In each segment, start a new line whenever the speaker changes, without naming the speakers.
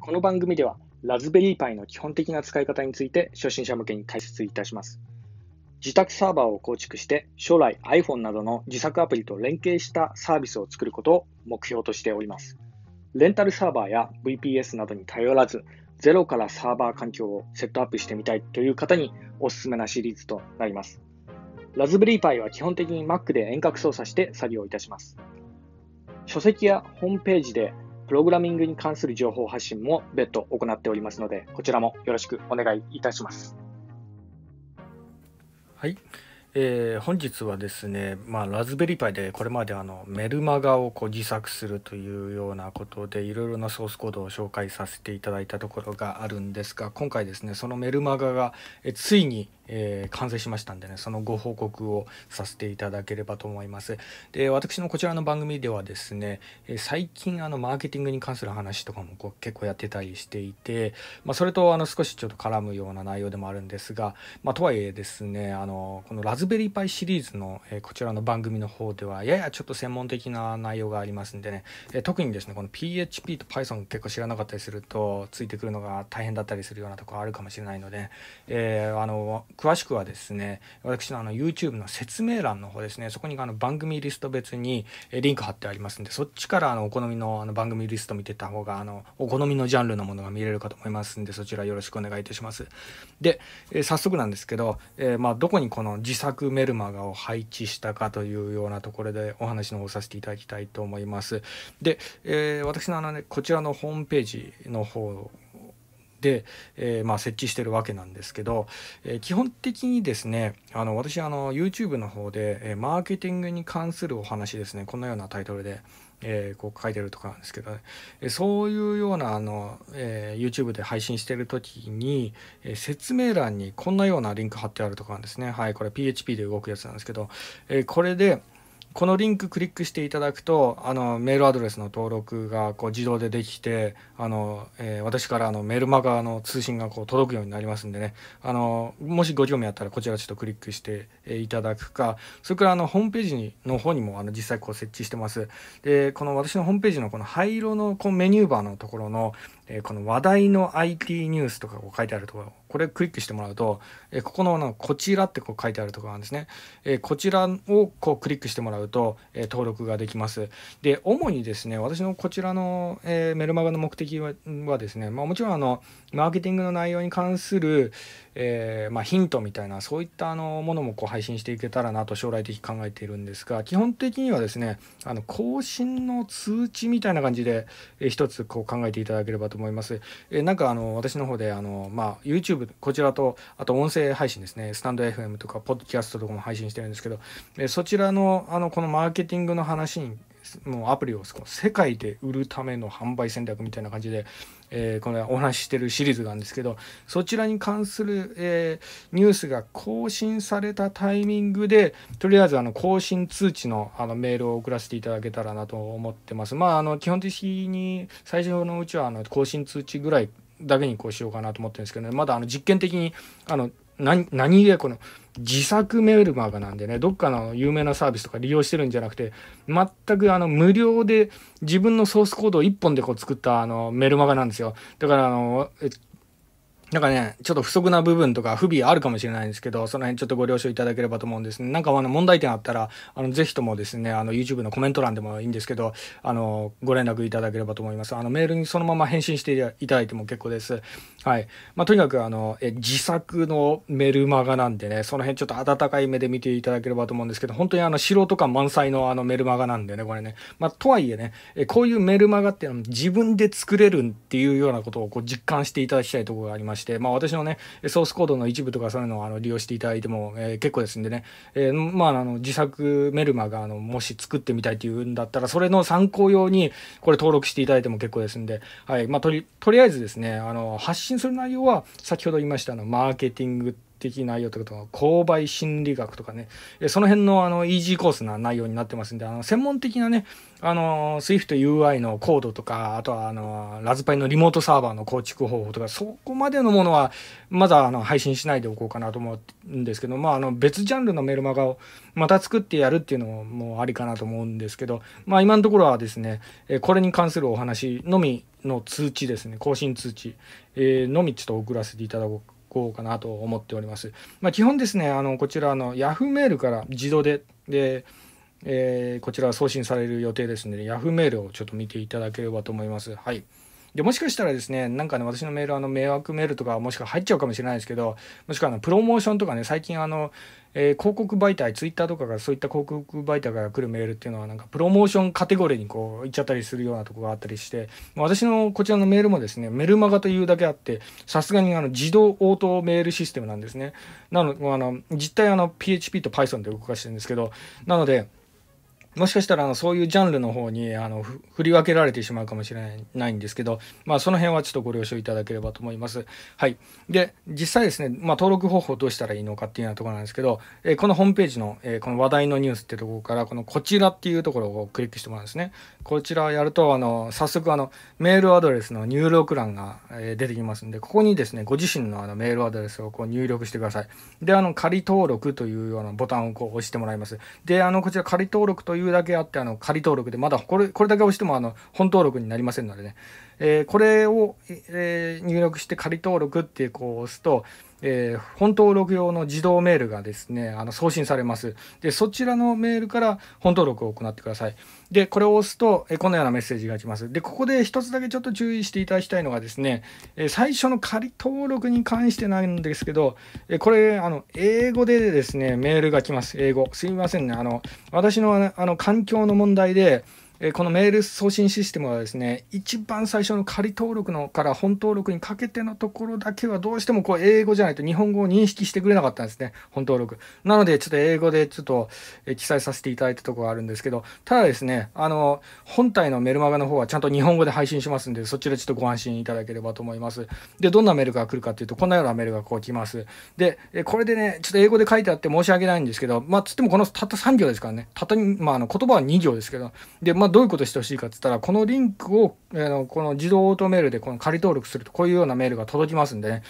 この番組では、ラズベリーパイの基本的な使い方について初心者向けに解説いたします。自宅サーバーを構築して、将来 iPhone などの自作アプリと連携したサービスを作ることを目標としております。レンタルサーバーや VPS などに頼らず、ゼロからサーバー環境をセットアップしてみたいという方におすすめなシリーズとなります。ラズベリーパイは基本的に Mac で遠隔操作して作業いたします。書籍やホームページでプログラミングに関する情報発信も別途行っておりますので、こちらもよろしくお願いいたします。
はい。えー、本日はですね、まあ、ラズベリーパイでこれまであのメルマガをこう自作するというようなことでいろいろなソースコードを紹介させていただいたところがあるんですが今回ですねそのメルマガが、えついにえー、完成しましたんでね、そのご報告をさせていただければと思います。で、私のこちらの番組ではですね、え最近あのマーケティングに関する話とかもこう結構やってたりしていて、まあ、それとあの少しちょっと絡むような内容でもあるんですが、まあ、とはいえですね、あの、このラズベリーパイシリーズの、えこちらの番組の方では、ややちょっと専門的な内容がありますんでね、え特にですね、この PHP と Python 結構知らなかったりすると、ついてくるのが大変だったりするようなところあるかもしれないので、えー、あの、詳しくはですね、私のあの YouTube の説明欄の方ですね、そこにあの番組リスト別にリンク貼ってありますんで、そっちからあのお好みのあの番組リスト見てた方が、あの、お好みのジャンルのものが見れるかと思いますんで、そちらよろしくお願いいたします。で、えー、早速なんですけど、えー、まあ、どこにこの自作メルマガを配置したかというようなところでお話の方をさせていただきたいと思います。で、えー、私のあのね、こちらのホームページの方で、えー、まあ、設置してるわけなんですけど、えー、基本的にですねあの私あの YouTube の方で、えー、マーケティングに関するお話ですねこのようなタイトルで、えこう書いてるとかなんですけど、ね、えそういうようなあの、え YouTube で配信してる時に、え説明欄にこんなようなリンク貼ってあるとかなんですねはいこれ PHP で動くやつなんですけど、えこれでこのリンククリックしていただくとあのメールアドレスの登録がこう自動でできてあの、えー、私からあのメールマガの通信がこう届くようになりますんでねあのもしご興味あったらこちらちょっとクリックしていただくかそれからあのホームページにの方にもあの実際こう設置してますでこの私のホームページのこの灰色のこうメニューバーのところのえこの話題の IT ニュースとかこう書いてあるところ、これクリックしてもらうと、えここののこちらってこう書いてあるところなんですね。えこちらをこうクリックしてもらうと、え登録ができます。で、主にですね、私のこちらの、えメルマガの目的はですね、まあ、もちろんあの、マーケティングの内容に関する、えー、まあ、ヒントみたいなそういったあのものもこう配信していけたらなと将来的に考えているんですが基本的にはですねあの更新の通知みたいな感じで、えー、一つこう考えていただければと思います。えー、なんかあの私の方であの、まあ、YouTube こちらとあと音声配信ですねスタンド FM とかポッドキャストとかも配信してるんですけど、えそちらのあのこのマーケティングの話にのアプリを世界で売るための販売戦略みたいな感じで、えー、このお話ししてるシリーズがあるんですけどそちらに関する、えー、ニュースが更新されたタイミングでとりあえずあの更新通知のあのメールを送らせていただけたらなと思ってます。まあ、あの基本的に最初のうちはあの更新通知ぐらいだけにこうしようかなと思ってるんですけど、ね、まだあの実験的にあの何、何故この自作メルマガなんでね、どっかの有名なサービスとか利用してるんじゃなくて、全くあの無料で自分のソースコードを1本でこう作ったあのメルマガなんですよ。だからあの、なんかね、ちょっと不足な部分とか不備あるかもしれないんですけど、その辺ちょっとご了承いただければと思うんですね。なんかあの問題点あったら、あの、ぜひともですね、あの、YouTube のコメント欄でもいいんですけど、あの、ご連絡いただければと思います。あの、メールにそのまま返信していただいても結構です。はい。まあ、とにかくあの、え、自作のメルマガなんでね、その辺ちょっと温かい目で見ていただければと思うんですけど、本当にあの、素人感満載のあのメルマガなんでね、これね。まあ、とはいえね、え、こういうメルマガっての自分で作れるっていうようなことをこう実感していただきたいところがありまして、して、まあ、私のね、ソースコードの一部とかそういうのをあの利用していただいても、えー、結構ですんでね、えー、まあ、あの、自作メルマが、あの、もし作ってみたいっていうんだったら、それの参考用に、これ登録していただいても結構ですんで、はい、まあ、とり、とりあえずですね、あの、発信する内容は、先ほど言いました、あの、マーケティングって、的内容といとか、購買心理学とかね、その辺のあの、イージーコースな内容になってますんで、あの、専門的なね、あの、Swift UI のコードとか、あとはあの、ラズパイのリモートサーバーの構築方法とか、そこまでのものは、まだあの、配信しないでおこうかなと思うんですけど、まあ、あの、別ジャンルのメルマガをまた作ってやるっていうのも、もうありかなと思うんですけど、まあ、今のところはですね、これに関するお話のみの通知ですね、更新通知のみちょっと送らせていただこうこうかなと思っております。まあ、基本ですね、あのこちらの Yahoo メールから自動で、でえー、こちら送信される予定ですので、Yahoo メールをちょっと見ていただければと思います。はい。で、もしかしたらですね、なんかね、私のメール、あの、迷惑メールとか、もしくは入っちゃうかもしれないですけど、もしくはあの、プロモーションとかね、最近あの、えー、広告媒体、ツイッターとかが、そういった広告媒体から来るメールっていうのは、なんか、プロモーションカテゴリーにこう、いっちゃったりするようなとこがあったりして、私のこちらのメールもですね、メルマガというだけあって、さすがにあの、自動応答メールシステムなんですね。なの、あの、実態あの、PHP と Python で動かしてるんですけど、なので、もしかしたらあのそういうジャンルの方にあの振り分けられてしまうかもしれないんですけど、まあ、その辺はちょっとご了承いただければと思います。はい、で実際ですね、まあ、登録方法どうしたらいいのかっていうようなところなんですけど、えー、このホームページの、えー、この話題のニュースってところからこのこちらっていうところをクリックしてもらうんですね。こちらをやるとあの早速あのメールアドレスの入力欄が、え出てきますんでここにですねご自身のあのメールアドレスをこう入力してください。であの仮登録というようなボタンをこう押してもらいます。であのこちら仮登録というだけあって、あの、仮登録で、まだこれ、これだけ押しても、あの、本登録になりませんのでね、えー、これを、えー、入力して仮登録ってこう押すと、えー、本登録用の自動メールがですね、あの送信されます。で、そちらのメールから本登録を行ってください。で、これを押すと、えこのようなメッセージが来ます。で、ここで一つだけちょっと注意していただきたいのがですね、え最初の仮登録に関してなんですけど、えこれ、あの、英語でですね、メールが来ます。英語。すいませんね。あの、私の、あの、環境の問題で、えこのメール送信システムはですね、一番最初の仮登録のから本登録にかけてのところだけはどうしてもこう英語じゃないと日本語を認識してくれなかったんですね、本登録。なので、ちょっと英語でちょっと、え記載させていただいたところがあるんですけど、ただですね、あの、本体のメルマガの方はちゃんと日本語で配信しますんで、そちらちょっとご安心いただければと思います。で、どんなメールが来るかっていうと、こんなようなメールがこう来ます。で、えこれでね、ちょっと英語で書いてあって申し訳ないんですけど、まあ、つってもこのたった3行ですからね、たった、まあ、あの言葉は2行ですけど、で、まあどういうことしてほしいかって言ったら、このリンクを、あのこの自動オートメールでこの仮登録すると、こういうようなメールが届きますんで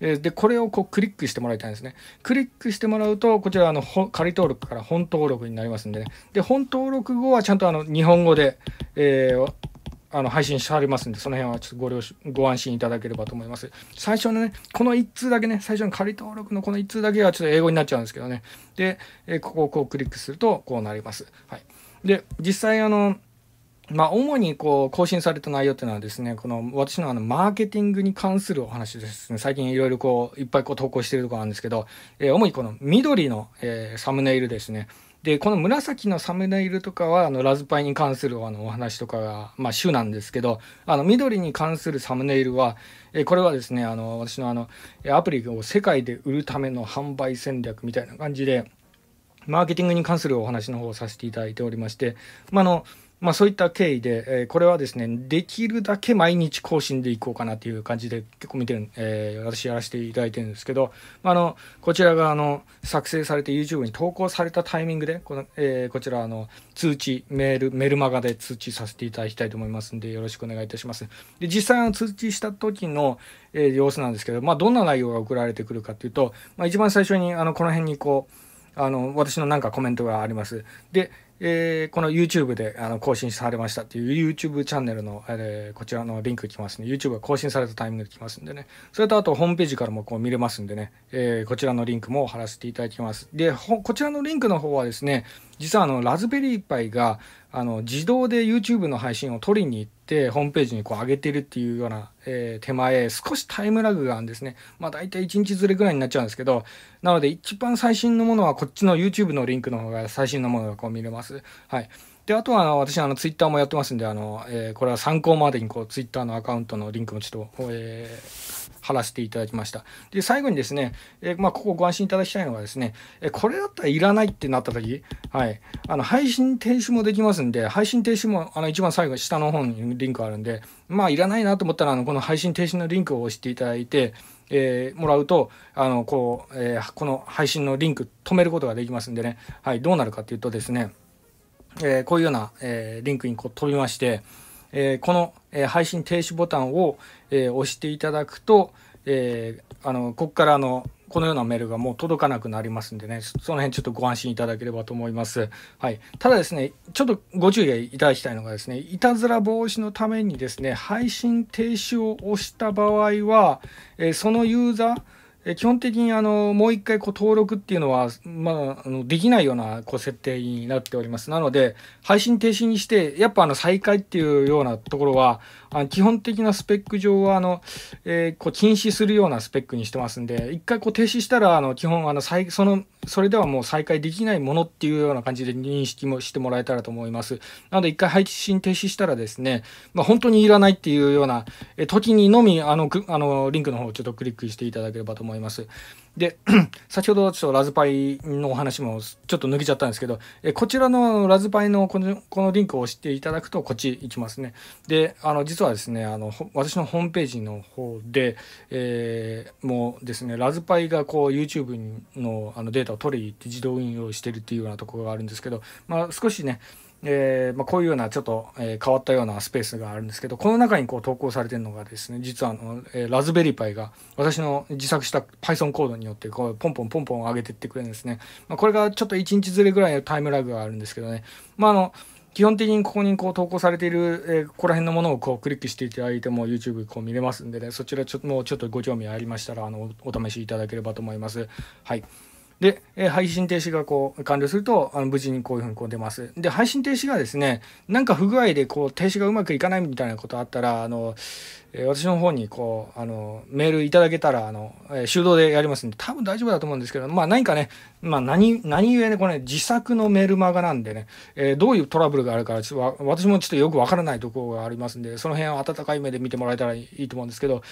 ね。で、これをこうクリックしてもらいたいんですね。クリックしてもらうと、こちらの仮登録から本登録になりますんでね。で、本登録後はちゃんとあの日本語で、えー、あの配信されますんで、その辺はちょっとご了承、ご安心いただければと思います。最初のね、この1通だけね、最初の仮登録のこの1通だけはちょっと英語になっちゃうんですけどね。で、えここをこうクリックすると、こうなります。はい。で実際あのまあ、主にこう更新された内容っていうのはですね、この私のあのマーケティングに関するお話ですね、最近いろいろこういっぱいこう投稿してるところなんですけど、えー、主にこの緑の、えー、サムネイルですね。で、この紫のサムネイルとかはあのラズパイに関するあのお話とかが、まあ、主なんですけど、あの緑に関するサムネイルは、えー、これはですね、あの私のあのアプリを世界で売るための販売戦略みたいな感じで、マーケティングに関するお話の方をさせていただいておりまして、まあのまあ、そういった経緯で、えー、これはですね、できるだけ毎日更新でいこうかなという感じで結構見てる、えー、私やらせていただいてるんですけど、まあ、の、こちらがあの、作成されて YouTube に投稿されたタイミングで、この、えー、こちらあの、通知、メール、メルマガで通知させていただきたいと思いますんで、よろしくお願いいたします。で、実際の通知した時の、え様子なんですけど、まあ、どんな内容が送られてくるかというと、まあ、一番最初にあの、この辺にこう、あの、私のなんかコメントがあります。で、えー、この YouTube であの更新されましたっていう YouTube チャンネルの、えー、こちらのリンク来ますね。YouTube が更新されたタイミングで来ますんでね。それとあとホームページからもこう見れますんでね、えー、こちらのリンクも貼らせていただきます。で、こちらのリンクの方はですね、実はあのラズベリーパイがあの自動で YouTube の配信を取りに行ってってホームページにこう上げてるっていうような、えー、手前少しタイムラグがあるんですねまあ大体1日ずれぐらいになっちゃうんですけどなので一番最新のものはこっちの YouTube のリンクの方が最新のものがこう見れますはいであとはあの私あの Twitter もやってますんであの、えー、これは参考までにこう Twitter のアカウントのリンクもちょっと、えー貼らせていただきました。で、最後にですね、えまあ、ここご安心いただきたいのはですね、えこれだったらいらないってなった時、はい、あの、配信停止もできますんで、配信停止も、あの、一番最後、下の方にリンクあるんで、まあ、いらないなと思ったら、あの、この配信停止のリンクを押していただいて、えー、もらうと、あの、こう、えー、この配信のリンク止めることができますんでね、はい、どうなるかっていうとですね、えー、こういうような、えリンクにこう飛びまして、えー、この、え配信停止ボタンを、え押していただくと、えあの、ここからあの、このようなメールがもう届かなくなりますんでね、その辺ちょっとご安心いただければと思います。はい。ただですね、ちょっとご注意いただきたいのがですね、いたずら防止のためにですね、配信停止を押した場合は、えそのユーザー、基本的にあのもう一回こう登録っていうのは、まあ、あのできないようなこう設定になっております。なので、配信停止にして、やっぱあの再開っていうようなところは、あの基本的なスペック上はあの、えー、こう禁止するようなスペックにしてますんで、一回こう停止したら、あの基本あの再その、それではもう再開できないものっていうような感じで認識もしてもらえたらと思います。なので、一回配信停止したらですね、まあ、本当にいらないっていうような時にのみ、あの、あのリンクの方をちょっとクリックしていただければと思います。思います。で、先ほどちょっとラズパイのお話もちょっと抜けちゃったんですけど、えこちらのラズパイのこのこのリンクを押していただくと、こっち行きますね。で、あの、実はですね、あの、私のホームページの方で、えー、もうですね、ラズパイがこう YouTube のあのデータを取りに行って自動運用してるっていうようなところがあるんですけど、まあ少しね、えー、まあ、こういうようなちょっと、えー、変わったようなスペースがあるんですけど、この中にこう投稿されてるのがですね、実はあの、えー、ラズベリーパイが私の自作した Python コードによってこうポンポンポンポン上げてってくれるんですね。まあ、これがちょっと1日ずれぐらいのタイムラグがあるんですけどね。まあの基本的にここにこう投稿されている、えー、ここら辺のものをこうクリックしていただいても YouTube こう見れますんでね、そちらちょっともうちょっとご興味ありましたら、あの、お試しいただければと思います。はい。で、え配信停止がこう完了するとあの無事にこういうふうにこう出ます。で配信停止がですねなんか不具合でこう停止がうまくいかないみたいなことあったらあの、え私の方にこうあのメールいただけたらあの、え手動でやりますんで多分大丈夫だと思うんですけどまあ何かね、まあ何、何故ねこれ、ね、自作のメールマガなんでね、えどういうトラブルがあるかちょっと私もちょっとよくわからないところがありますんでその辺は温かい目で見てもらえたらいいと思うんですけど。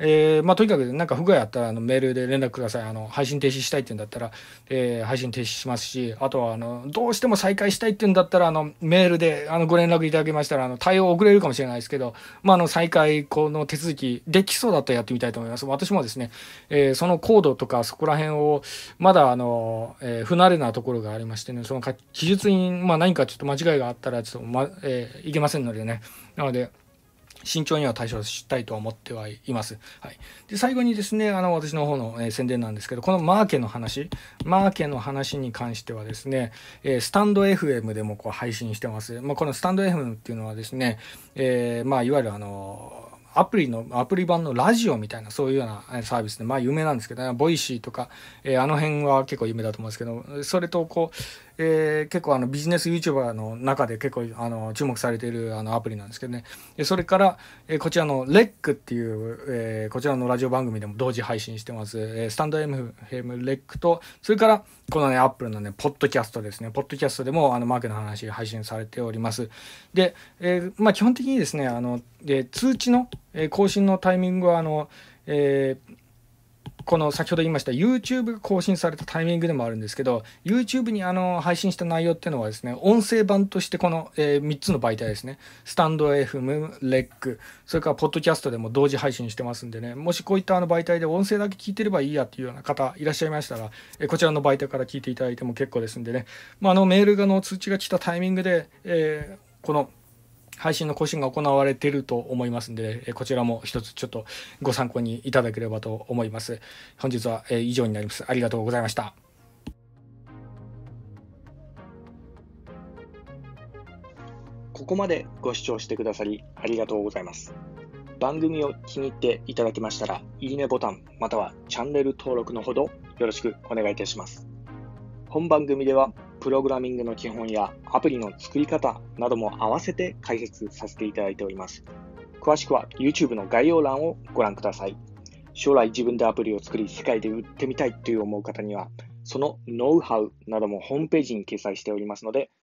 えー、まあ、とにかくなんか不具合あったらあのメールで連絡ください。あの、配信停止したいって言うんだったら、えー、配信停止しますし、あとはあの、どうしても再開したいって言うんだったら、あの、メールであのご連絡いただけましたら、あの、対応遅れるかもしれないですけど、まあ、あの、再開、この手続きできそうだったらやってみたいと思います。私もですね、えー、そのコードとかそこら辺を、まだあの、え不慣れなところがありましてね、その記述に、まあ、何かちょっと間違いがあったら、ちょっと、ま、えいけませんのでね。なので、慎重には対処したいと思ってはいます。はい、で最後にですねあの私の方の、えー、宣伝なんですけどこのマーケの話マーケの話に関してはですね、えー、スタンド FM でもこう配信してます。まあ、このスタンド FM っていうのはですね、えー、まあ、いわゆるあのアプリの、アプリ版のラジオみたいな、そういうようなサービスで、まあ有名なんですけど、ね、ボイシーとか、えー、あの辺は結構有名だと思うんですけど、それとこう、えー、結構あのビジネス YouTuber の中で結構あの注目されているあのアプリなんですけどね。それから、えー、こちらの REC っていう、えー、こちらのラジオ番組でも同時配信してます。えー、スタンド FM REC と、それからこのね、Apple のね、ポッドキャストですね。ポッドキャストでもあのマーケの話配信されております。で、えー、まあ基本的にですね、あの、で通知の、えー、更新のタイミングはあの、えー、この先ほど言いました YouTube が更新されたタイミングでもあるんですけど YouTube にあの配信した内容っていうのはですね音声版としてこの、えー、3つの媒体ですねスタンド FM レックそれからポッドキャストでも同時配信してますんでねもしこういったあの媒体で音声だけ聞いてればいいやっていうような方いらっしゃいましたら、えー、こちらの媒体から聞いていただいても結構ですんでね、まあ、あのメールがの通知が来たタイミングで、えー、この「配信の更新が行われていると思いますので、えこちらも一つちょっとご参考にいただければと思います。本日は、え以上になります。ありがとうございました。
ここまでご視聴してくださりありがとうございます。番組を気に入っていただけましたら、いいねボタンまたはチャンネル登録のほどよろしくお願いいたします。本番組ではプログラミングの基本やアプリの作り方なども合わせて解説させていただいております。詳しくは YouTube の概要欄をご覧ください。将来自分でアプリを作り世界で売ってみたいという思う方には、そのノウハウなどもホームページに掲載しておりますので、